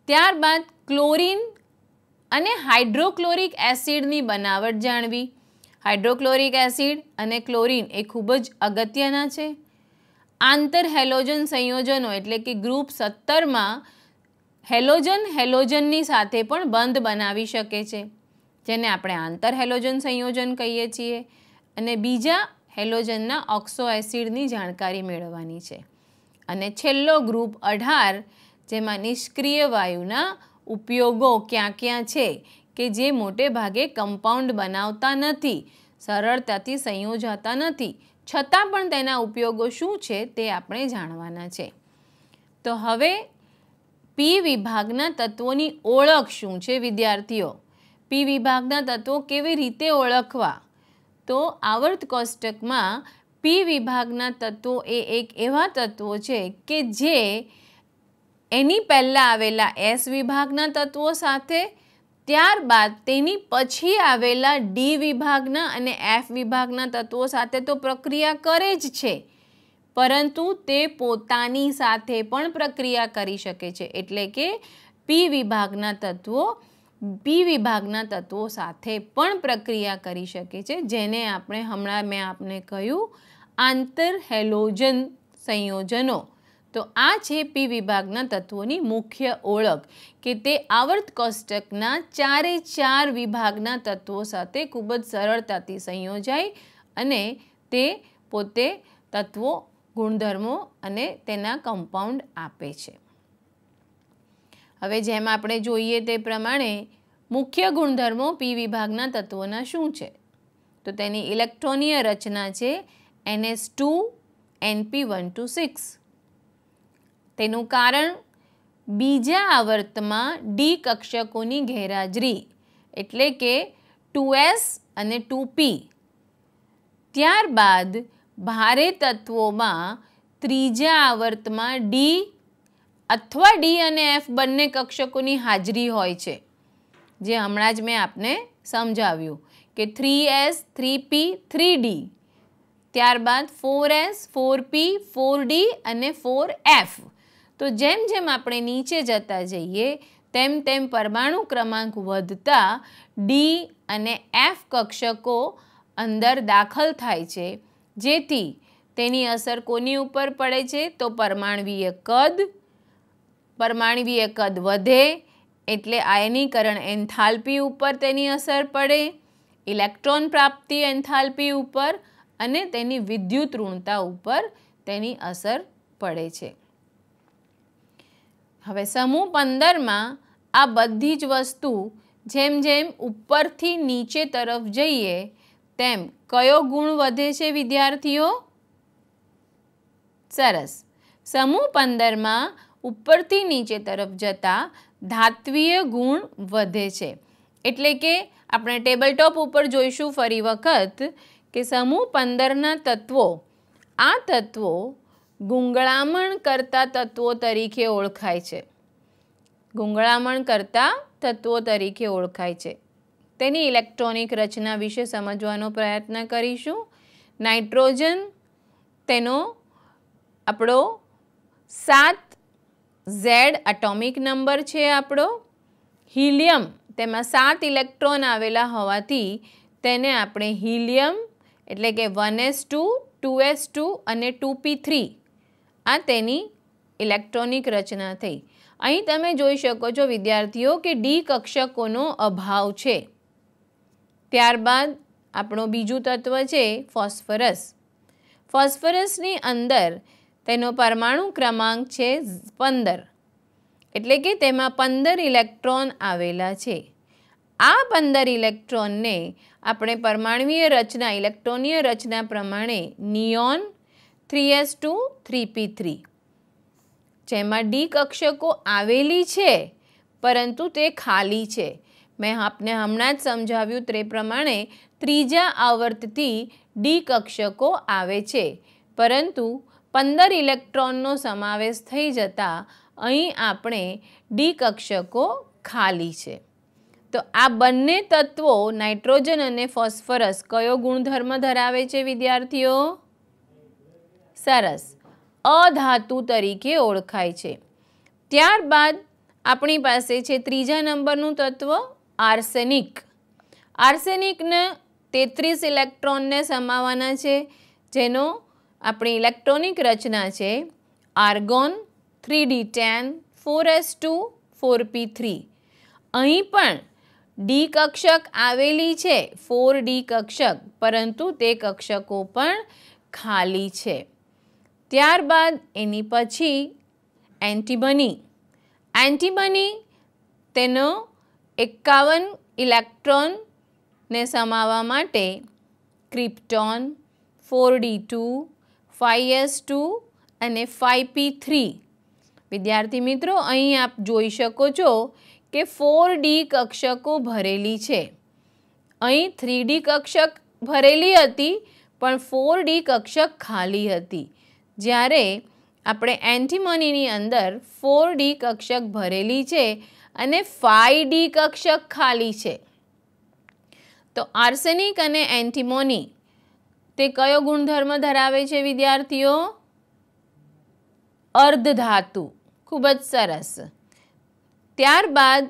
ત્યારબાદ ક્લોરીન અને હાઇડ્રોક્લોરિક એસિડની બનાવટ જાણવી હાઇડ્રોક્લોરિક એસિડ અને ક્લોરિન એ ખૂબ જ અગત્યના છે આંતર હેલોજન સંયોજનો એટલે કે ગ્રુપ સત્તરમાં હેલોજન હેલોજનની સાથે પણ બંધ બનાવી શકે છે જેને આપણે આંતર હેલોજન સંયોજન કહીએ છીએ અને બીજા હેલોજનના ઓક્સો એસિડની જાણકારી મેળવવાની છે અને છેલ્લો ગ્રુપ અઢાર જેમાં નિષ્ક્રિય વાયુના ઉપયોગો ક્યાં ક્યાં છે કે જે મોટે ભાગે કમ્પાઉન્ડ બનાવતા નથી સરળતાથી સંયોજાતા નથી છતાં પણ તેના ઉપયોગો શું છે તે આપણે જાણવાના છે તો હવે પી વિભાગના તત્વોની ઓળખ શું છે વિદ્યાર્થીઓ પી વિભાગના તત્વો કેવી રીતે ઓળખવા તો આવર્ત કોષ્ટકમાં પી વિભાગના તત્વો એ એક એવા તત્વો છે કે જે એની પહેલાં આવેલા એસ વિભાગના તત્વો સાથે ત્યારબાદ તેની પછી આવેલા ડી વિભાગના અને એફ વિભાગના તત્વો સાથે તો પ્રક્રિયા કરે જ છે પરંતુ તે પોતાની સાથે પણ પ્રક્રિયા કરી શકે છે એટલે કે પી વિભાગના તત્વો બી વિભાગના તત્વો સાથે પણ પ્રક્રિયા કરી શકે છે જેને આપણે હમણાં મેં આપને કહ્યું આંતર હેલોજન સંયોજનો તો આ છે પી વિભાગના તત્વોની મુખ્ય ઓળખ કે તે આવર્ત કોષ્ટકના ચારે ચાર વિભાગના તત્વો સાથે ખૂબ જ સરળતાથી સંયોજાય અને તે પોતે તત્વો ગુણધર્મો અને તેના કમ્પાઉન્ડ આપે છે હવે જેમ આપણે જોઈએ તે પ્રમાણે મુખ્ય ગુણધર્મો પી વિભાગના તત્વોના શું છે તો તેની ઇલેક્ટ્રોનીય રચના છે n s two n p one to six તેનું કારણ બીજા આવર્તમાં ડી કક્ષકોની ગેરહાજરી એટલે કે ટુ એસ અને ટુ પી ત્યારબાદ ભારે તત્વોમાં ત્રીજા આવર્તમાં ડી અથવા ડી અને એફ બંને કક્ષકોની હાજરી હોય છે જે હમણાં જ મેં આપને સમજાવ્યું કે three s three p three d ત્યારબાદ four s four p four d અને ફોર એફ તો જેમ જેમ આપણે નીચે જતા જઈએ તેમ તેમ પરમાણુ ક્રમાંક વધતા ડી અને એફ કક્ષકો અંદર દાખલ થાય છે જેથી તેની અસર કોની ઉપર પડે છે તો પરમાણવીય કદ પરમાણવીય કદ વધે એટલે આયનીકરણ એન્થાલ્પી ઉપર તેની અસર પડે ઇલેક્ટ્રોન પ્રાપ્તિ એન્થાલ્પી ઉપર અને તેની વિદ્યુત ઋણતા ઉપર તેની અસર પડે છે હવે સમૂહ પંદરમાં આ બધી જ વસ્તુ જેમ જેમ ઉપરથી નીચે તરફ જઈએ તેમ કયો ગુણ વધે છે વિદ્યાર્થીઓ સરસ સમૂહ પંદરમાં ઉપરથી નીચે તરફ જતા ધાત્વીય ગુણ વધે છે એટલે કે આપણે ટેબલ ટોપ ઉપર જોઈશું ફરી વખત કે સમૂહ પંદરના તત્વો આ તત્વો ગુંગળામણ કરતા તત્વો તરીકે ઓળખાય છે ગુંગળામણ કરતા તત્વો તરીકે ઓળખાય છે તેની ઇલેક્ટ્રોનિક રચના વિશે સમજવાનો પ્રયત્ન કરીશું નાઇટ્રોજન તેનો આપણો સાત ઝેડ એટોમિક નંબર છે આપણો હિલિયમ તેમાં સાત ઇલેક્ટ્રોન આવેલા હોવાથી તેને આપણે હિલિયમ એટલે કે one s two two s two અને ટુ પી થ્રી આ તેની ઇલેક્ટ્રોનિક રચના થઈ અહીં તમે જોઈ શકો છો વિદ્યાર્થીઓ કે ડી કક્ષકોનો અભાવ છે ત્યારબાદ આપણો બીજું તત્વ છે ફોસ્ફરસ ફોસ્ફરસની અંદર તેનો પરમાણુ ક્રમાંક છે પંદર એટલે કે તેમાં પંદર ઇલેક્ટ્રોન આવેલા છે આ પંદર ઇલેક્ટ્રોનને આપણે પરમાણવીય રચના ઇલેક્ટ્રોનીય રચના પ્રમાણે neon three s two 3s2 three જેમાં ડી કક્ષકો આવેલી છે પરંતુ તે ખાલી છે મેં આપને હમણાં જ સમજાવ્યું તે પ્રમાણે ત્રીજા આવર્તથી ડી કક્ષકો આવે છે પરંતુ પંદર ઇલેક્ટ્રોનનો સમાવેશ થઈ જતાં અહીં આપણે ડી કક્ષકો ખાલી છે તો આ બંને તત્વો નાઇટ્રોજન અને ફોસ્ફરસ કયો ગુણધર્મ ધરાવે છે વિદ્યાર્થીઓ સરસ અધાતુ તરીકે ઓળખાય છે ત્યારબાદ આપણી પાસે છે ત્રીજા નંબરનું તત્વ આર્સેનિક આર્સેનિકને તેત્રીસ ઇલેક્ટ્રોનને સમાવવાના છે જેનો આપણી ઇલેક્ટ્રોનિક રચના છે argon three d ten four s two four p three અહીં પણ ડી કક્ષક આવેલી છે ફોર ડી કક્ષક પરંતુ તે કક્ષકો પણ ખાલી છે ત્યારબાદ એની પછી એન્ટીબની એન્ટીબની તેનો એકાવન ઇલેક્ટ્રોનને સમાવવા માટે krypton four d two five s two અને ફાઈવ પી થ્રી વિદ્યાર્થી મિત્રો અહીં આપ જોઈ શકો છો કે ફોર ડી કક્ષકો ભરેલી છે અહીં થ્રી ડી કક્ષક ભરેલી હતી પણ ફોર ડી કક્ષક ખાલી હતી જ્યારે આપણે એન્ટીમનીની અંદર ફોર ડી કક્ષક ભરેલી છે અને ફાઈ ડી કક્ષક ખાલી છે તો આર્સેનિક અને એન્ટીમોની તે કયો ગુણધર્મ ધરાવે છે વિદ્યાર્થીઓ અર્ધધાતુ ખૂબ જ સરસ ત્યારબાદ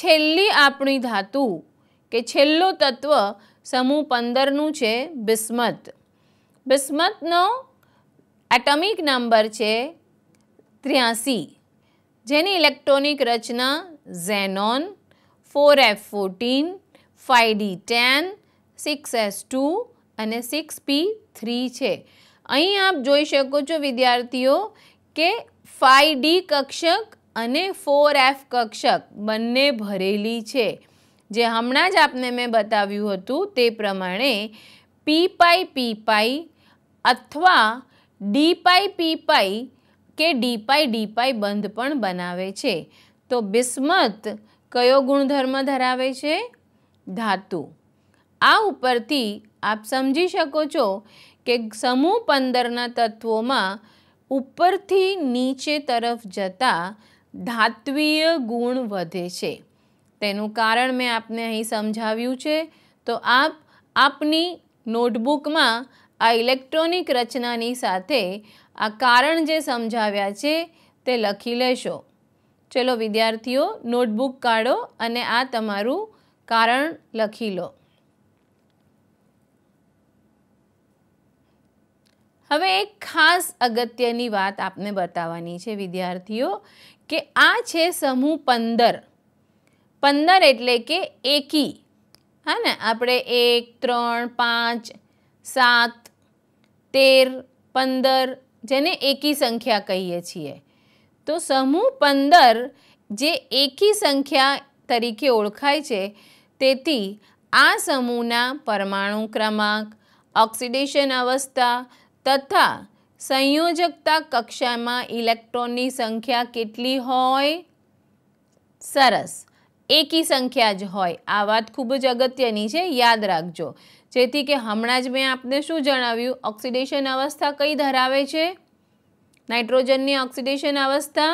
છેલ્લી આપણી ધાતુ કે છેલ્લો તત્વ સમૂહ પંદરનું છે બિસ્મત બિસ્મતનો એટમિક નંબર છે ત્ર્યાસી જેની ઇલેક્ટ્રોનિક રચના xenon four f fourteen five d ten six s two અને સિક્સ પી થ્રી છે અહીં આપ જોઈ શકો છો વિદ્યાર્થીઓ કે ફાઇવ ડી કક્ષક અને ફોર એફ કક્ષક બંને ભરેલી છે જે હમણાં જ આપને મેં બતાવ્યું હતું તે પ્રમાણે પી પાઈ પી પાઈ અથવા ડી પાઈ પી પાઈ કે ડી પાઈ ડી પાઈ બંધ પણ બનાવે છે તો બિસ્મત કયો ગુણધર્મ ધરાવે છે ધાતુ આ ઉપરથી આપ સમજી શકો છો કે સમૂહ પંદરના તત્વોમાં ઉપરથી નીચે તરફ જતાં ધાત્વીય ગુણ વધે છે તેનું કારણ મેં આપને અહીં સમજાવ્યું છે તો આપ આપની નોટબુકમાં આ ઇલેક્ટ્રોનિક રચનાની સાથે આ કારણ જે સમજાવ્યા છે તે લખી લેશો ચલો વિદ્યાર્થીઓ નોટબુક કાઢો અને આ તમારું કારણ લખી લો હવે એક ખાસ અગત્યની વાત આપને બતાવવાની છે વિદ્યાર્થીઓ કે આ છે સમૂહ પંદર પંદર એટલે કે એકી હા ને આપણે એક ત્રણ પાંચ સાત તેર પંદર જેને એકી સંખ્યા કહીએ છીએ તો સમૂહ પંદર જે એકી સંખ્યા તરીકે ઓળખાય છે તેથી આ સમૂહના પરમાણુ ક્રમાંક ઓક્સિડેશન અવસ્થા તથા સંયોજકતા કક્ષામાં ઇલેક્ટ્રોનની સંખ્યા કેટલી હોય સરસ એકી સંખ્યા જ હોય આ વાત ખૂબ જ અગત્યની છે યાદ રાખજો જેથી કે હમણાં જ મેં આપને શું જણાવ્યું ઓક્સિડેશન અવસ્થા કઈ ધરાવે છે નાઇટ્રોજનની ઓક્સિડેશન અવસ્થા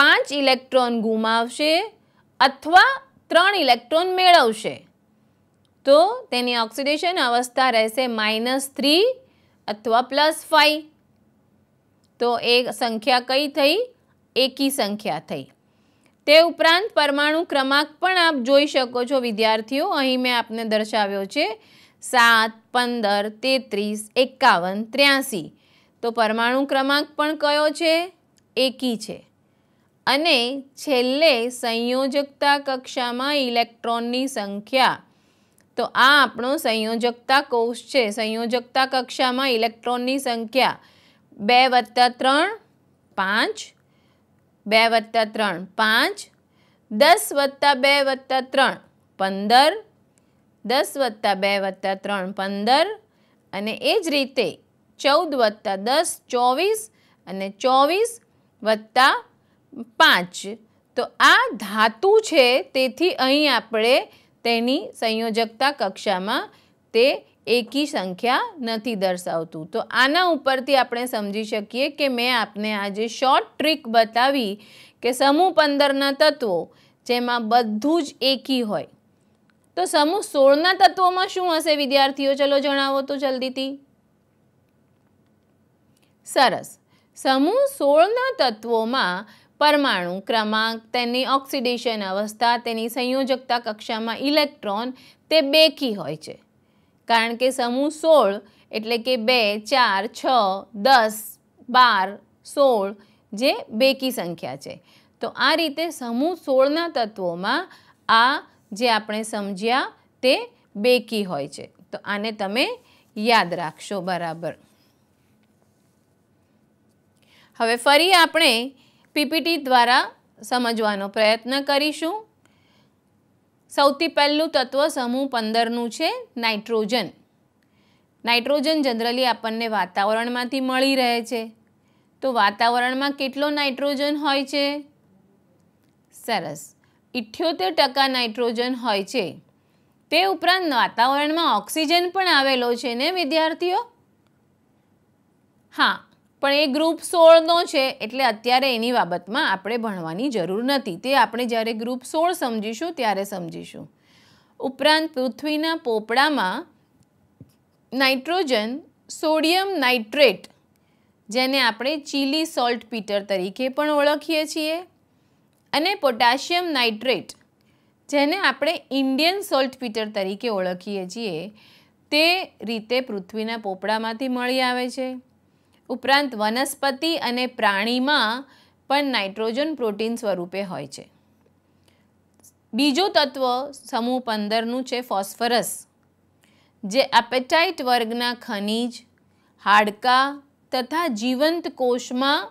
પાંચ ઇલેક્ટ્રોન ગુમાવશે અથવા ત્રણ ઇલેક્ટ્રોન મેળવશે તો તેની ઓક્સિડેશન અવસ્થા રહેશે માઇનસ થ્રી અથવા પ્લસ ફાઈવ તો એ સંખ્યા કઈ થઈ એકી સંખ્યા થઈ તે ઉપરાંત પરમાણુ ક્રમાંક પણ આપ જોઈ શકો છો વિદ્યાર્થીઓ અહીં મેં આપને દર્શાવ્યો છે સાત પંદર તેત્રીસ એકાવન ત્ર્યાસી તો પરમાણુ ક્રમાંક પણ કયો છે એકી છે અને છેલ્લે સંયોજકતા કક્ષામાં ઇલેક્ટ્રોનની સંખ્યા તો આ આપણો સંયોજકતા કોષ છે સંયોજકતા કક્ષામાં ઇલેક્ટ્રોનની સંખ્યા બે વત્તા ત્રણ પાંચ બે વત્તા ત્રણ પાંચ દસ વત્તા બે વત્તા ત્રણ પંદર દસ વત્તા બે વત્તા ત્રણ પંદર અને એ જ રીતે ચૌદ વત્તા દસ ચોવીસ અને ચોવીસ વત્તા પાંચ તો આ ધાતુ છે તેથી અહીં આપણે તેની સંયોજકતા કક્ષામાં તે એકી સંખ્યા નથી દર્શાવતું તો આના ઉપરથી આપણે સમજી શકીએ કે મેં આપને આજે શોર્ટ ટ્રીક બતાવી કે સમૂહ પંદરના તત્વો જેમાં બધું જ એકી હોય તો સમૂહ સોળના તત્વોમાં શું હશે વિદ્યાર્થીઓ ચલો જણાવો તો જલ્દીથી સરસ સમૂહ સોળના તત્વોમાં પરમાણુ ક્રમાંક તેની ઓક્સિડેશન અવસ્થા તેની સંયોજકતા કક્ષામાં ઇલેક્ટ્રોન તે બેકી હોય છે કારણ કે સમૂહ સોળ એટલે કે બે ચાર છ દસ બાર સોળ જે બેકી સંખ્યા છે તો આ રીતે સમૂહ સોળના તત્વોમાં આ જે આપણે સમજ્યા તે બેકી હોય છે તો આને તમે યાદ રાખશો બરાબર હવે ફરી આપણે પીપીટી દ્વારા સમજવાનો પ્રયત્ન કરીશું સૌથી પહેલું તત્વ સમૂહ પંદરનું છે નાઇટ્રોજન નાઇટ્રોજન જનરલી આપણને વાતાવરણમાંથી મળી રહે છે તો વાતાવરણમાં કેટલો નાઇટ્રોજન હોય છે સરસ ઇઠ્યોતેર ટકા નાઇટ્રોજન હોય છે તે ઉપરાંત વાતાવરણમાં ઓક્સિજન પણ આવેલો છે ને વિદ્યાર્થીઓ હા પણ એ ગ્રુપ સોળનો છે એટલે અત્યારે એની બાબતમાં આપણે ભણવાની જરૂર નથી તે આપણે જ્યારે ગ્રુપ સોળ સમજીશું ત્યારે સમજીશું ઉપરાંત પૃથ્વીના પોપડામાં નાઇટ્રોજન સોડિયમ નાઇટ્રેટ જેને આપણે ચીલી સોલ્ટ પીટર તરીકે પણ ઓળખીએ છીએ અને પોટાશિયમ નાઇટ્રેટ જેને આપણે ઇન્ડિયન સોલ્ટ પીટર તરીકે ઓળખીએ છીએ તે રીતે પૃથ્વીના પોપડામાંથી મળી આવે છે ઉપરાંત વનસ્પતિ અને પ્રાણીમાં પણ નાઇટ્રોજન પ્રોટીન સ્વરૂપે હોય છે બીજો તત્વ સમૂહ પંદરનું છે ફોસ્ફરસ જે એપેટાઇટ વર્ગના ખનિજ હાડકાં તથા જીવંત કોષમાં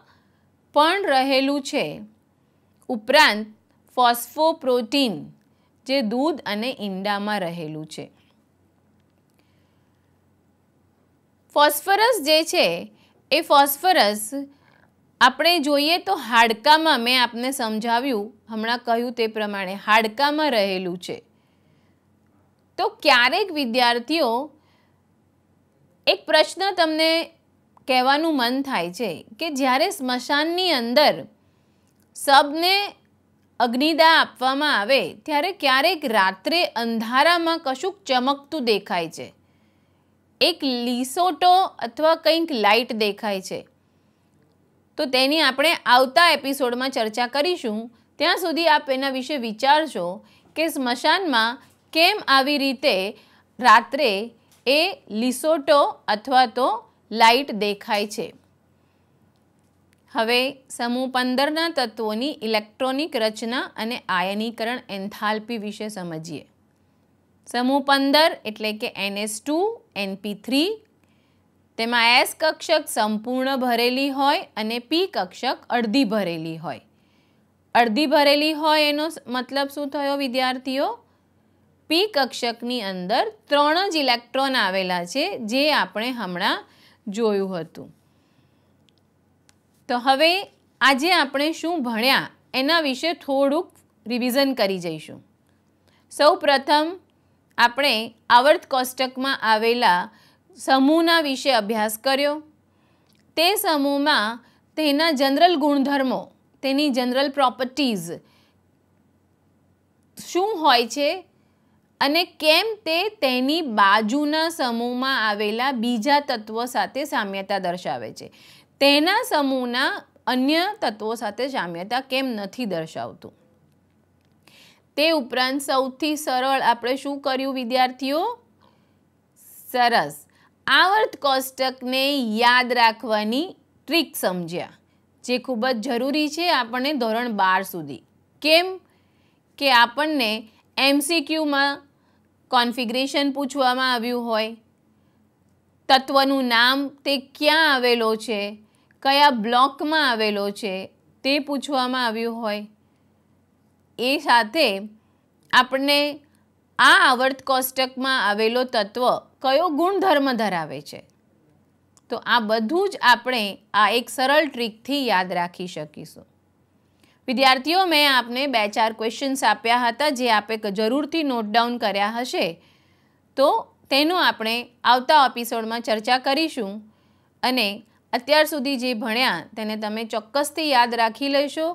પણ રહેલું છે ઉપરાંત ફોસ્ફોપ્રોટીન જે દૂધ અને ઈંડામાં રહેલું છે ફોસ્ફરસ જે છે એ ફોસ્ફરસ આપણે જોઈએ તો હાડકામાં મેં આપને સમજાવ્યું હમણાં કહ્યું તે પ્રમાણે હાડકામાં રહેલું છે તો ક્યારેક વિદ્યાર્થીઓ એક પ્રશ્ન તમને કહેવાનું મન થાય છે કે જ્યારે સ્મશાનની અંદર સબને અગ્નિદા આપવામાં આવે ત્યારે ક્યારેક રાત્રે અંધારામાં કશુંક ચમકતું દેખાય છે એક લીસોટો અથવા કંઈક લાઇટ દેખાય છે તો તેની આપણે આવતા એપિસોડમાં ચર્ચા કરીશું ત્યાં સુધી આપ એના વિશે વિચારશો કે સ્મશાનમાં કેમ આવી રીતે રાત્રે એ લીસોટો અથવા તો લાઇટ દેખાય છે હવે સમૂહ પંદરના તત્વોની ઇલેક્ટ્રોનિક રચના અને આયનીકરણ એન્થાલ્પી વિશે સમજીએ સમૂહ પંદર એટલે કે એનએસ ટુ એનપી થ્રી તેમાં એસ કક્ષક સંપૂર્ણ ભરેલી હોય અને પી કક્ષક અડધી ભરેલી હોય અડધી ભરેલી હોય એનો મતલબ શું થયો વિદ્યાર્થીઓ પી કક્ષકની અંદર ત્રણ જ ઇલેક્ટ્રોન આવેલા છે જે આપણે હમણાં જોયું હતું તો હવે આજે આપણે શું ભણ્યા એના વિશે થોડુંક રિવિઝન કરી જઈશું સૌ પ્રથમ આપણે આવર્ત કોષ્ટકમાં આવેલા સમૂહના વિશે અભ્યાસ કર્યો તે સમૂહમાં તેના જનરલ ગુણધર્મો તેની જનરલ પ્રોપર્ટીઝ શું હોય છે અને કેમ તે તેની બાજુના સમૂહમાં આવેલા બીજા તત્વો સાથે સામ્યતા દર્શાવે છે તેના સમૂહના અન્ય તત્વો સાથે સામ્યતા કેમ નથી દર્શાવતું તે ઉપરાંત સૌથી સરળ આપણે શું કર્યું વિદ્યાર્થીઓ સરસ આવર્ત કોષ્ટકને યાદ રાખવાની ટ્રીક સમજ્યા જે ખૂબ જ જરૂરી છે આપણને ધોરણ બાર સુધી કેમ કે આપણને એમસીક્યુમાં કોન્ફિગરેશન પૂછવામાં આવ્યું હોય તત્વનું નામ તે ક્યાં આવેલો છે કયા બ્લોકમાં આવેલો છે તે પૂછવામાં આવ્યું હોય એ સાથે આપણને આ આવર્ત કોષ્ટકમાં આવેલો તત્વ કયો ગુણધર્મ ધરાવે છે તો આ બધું જ આપણે આ એક સરળ ટ્રીકથી યાદ રાખી શકીશું વિદ્યાર્થીઓ મેં આપને બે ચાર ક્વેશ્ચન્સ આપ્યા હતા જે આપે જરૂરથી નોટ ડાઉન કર્યા હશે તો તેનો આપણે આવતા એપિસોડમાં ચર્ચા કરીશું અને અત્યાર સુધી જે ભણ્યા તેને તમે ચોક્કસથી યાદ રાખી લેશો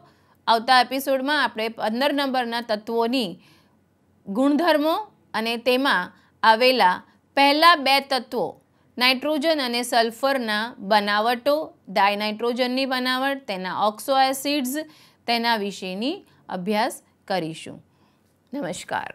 આવતા એપિસોડમાં આપણે પંદર નંબરના તત્વોની ગુણધર્મો અને તેમાં આવેલા પહેલાં બે તત્વો નાઇટ્રોજન અને સલ્ફરના બનાવટો ડાયનાઇટ્રોજનની બનાવટ તેના ઓક્સો એસિડ્સ તેના વિશેની અભ્યાસ કરીશું નમસ્કાર